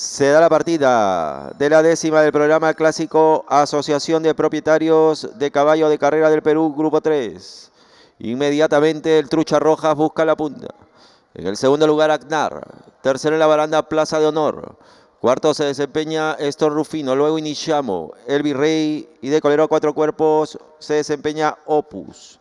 Se da la partida de la décima del programa clásico Asociación de Propietarios de Caballo de Carrera del Perú, Grupo 3. Inmediatamente el Trucha Rojas busca la punta. En el segundo lugar ACNAR. Tercero en la baranda Plaza de Honor. Cuarto se desempeña Estor Rufino. Luego iniciamos El Virrey y de Colero Cuatro Cuerpos se desempeña Opus.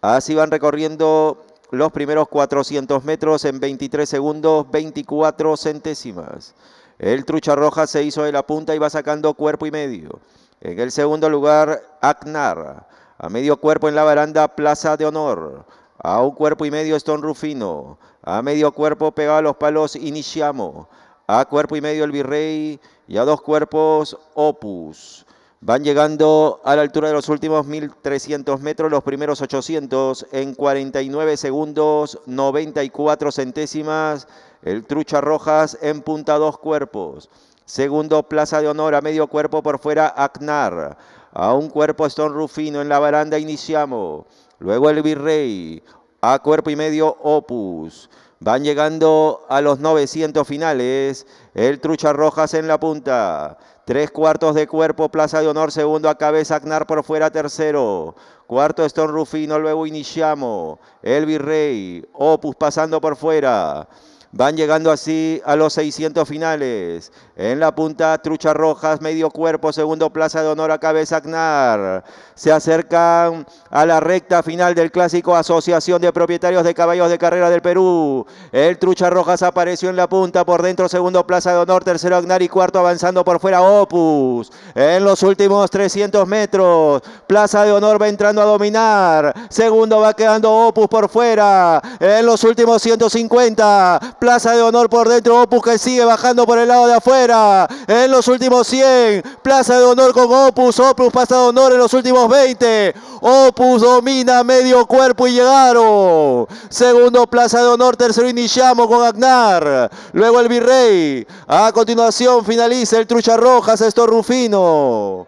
Así van recorriendo los primeros 400 metros en 23 segundos, 24 centésimas. El Trucha Roja se hizo de la punta y va sacando cuerpo y medio. En el segundo lugar, Acnar. A medio cuerpo en la baranda, Plaza de Honor. A un cuerpo y medio, Stone Rufino. A medio cuerpo, pegado a los palos, Iniciamo. A cuerpo y medio, El Virrey. Y a dos cuerpos, Opus. Van llegando a la altura de los últimos 1.300 metros, los primeros 800 en 49 segundos, 94 centésimas. El Trucha Rojas en punta dos cuerpos. Segundo, Plaza de Honor a medio cuerpo por fuera, Acnar. A un cuerpo, Stone Rufino en la baranda, iniciamos. Luego el Virrey a cuerpo y medio Opus. Van llegando a los 900 finales. El Trucha Rojas en la punta. Tres cuartos de cuerpo, Plaza de Honor, segundo a cabeza, Agnar por fuera, tercero. Cuarto Stone Rufino, luego iniciamos. El Virrey, Opus pasando por fuera. Van llegando así a los 600 finales. En la punta, Trucha Rojas, medio cuerpo, segundo plaza de honor a Cabeza Agnar. Se acercan a la recta final del clásico Asociación de Propietarios de Caballos de Carrera del Perú. El Trucha Rojas apareció en la punta, por dentro, segundo plaza de honor, tercero Agnar y cuarto avanzando por fuera Opus. En los últimos 300 metros, plaza de honor va entrando a dominar. Segundo va quedando Opus por fuera. En los últimos 150, Plaza de Honor por dentro, Opus que sigue bajando por el lado de afuera. En los últimos 100, Plaza de Honor con Opus, Opus pasa de Honor en los últimos 20. Opus domina medio cuerpo y llegaron. Segundo Plaza de Honor, tercero iniciamos con Agnar. Luego el Virrey. A continuación finaliza el Trucha Roja, sexto Rufino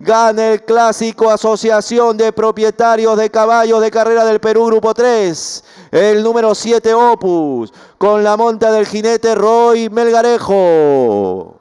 gana el clásico Asociación de Propietarios de Caballos de Carrera del Perú Grupo 3. El número 7, Opus, con la monta del jinete Roy Melgarejo.